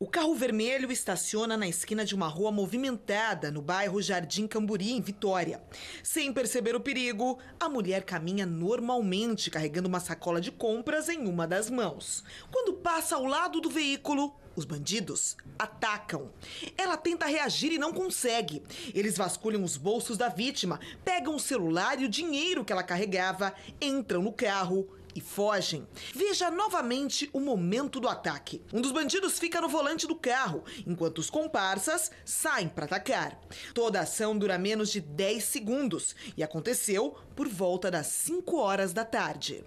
O carro vermelho estaciona na esquina de uma rua movimentada no bairro Jardim Camburi, em Vitória. Sem perceber o perigo, a mulher caminha normalmente carregando uma sacola de compras em uma das mãos. Quando passa ao lado do veículo, os bandidos atacam. Ela tenta reagir e não consegue. Eles vasculham os bolsos da vítima, pegam o celular e o dinheiro que ela carregava, entram no carro e fogem. Veja novamente o momento do ataque. Um dos bandidos fica no volante do carro, enquanto os comparsas saem para atacar. Toda a ação dura menos de 10 segundos e aconteceu por volta das 5 horas da tarde.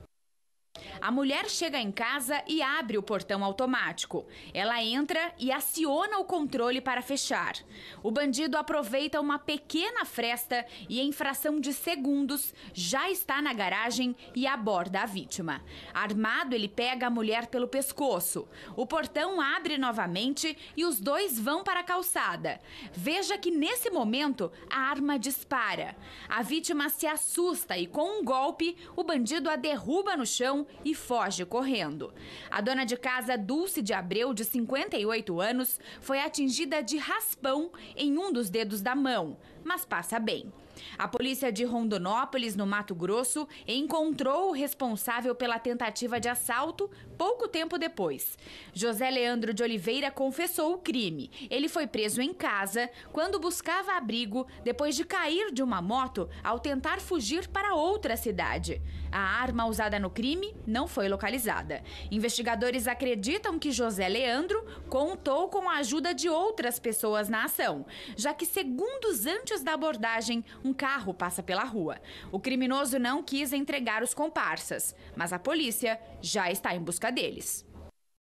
A mulher chega em casa e abre o portão automático. Ela entra e aciona o controle para fechar. O bandido aproveita uma pequena fresta e, em fração de segundos, já está na garagem e aborda a vítima. Armado, ele pega a mulher pelo pescoço. O portão abre novamente e os dois vão para a calçada. Veja que, nesse momento, a arma dispara. A vítima se assusta e, com um golpe, o bandido a derruba no chão e foge correndo. A dona de casa Dulce de Abreu, de 58 anos, foi atingida de raspão em um dos dedos da mão, mas passa bem. A polícia de Rondonópolis, no Mato Grosso, encontrou o responsável pela tentativa de assalto pouco tempo depois. José Leandro de Oliveira confessou o crime. Ele foi preso em casa quando buscava abrigo depois de cair de uma moto ao tentar fugir para outra cidade. A arma usada no crime não foi localizada. Investigadores acreditam que José Leandro contou com a ajuda de outras pessoas na ação, já que segundos antes da abordagem, um um carro passa pela rua. O criminoso não quis entregar os comparsas, mas a polícia já está em busca deles.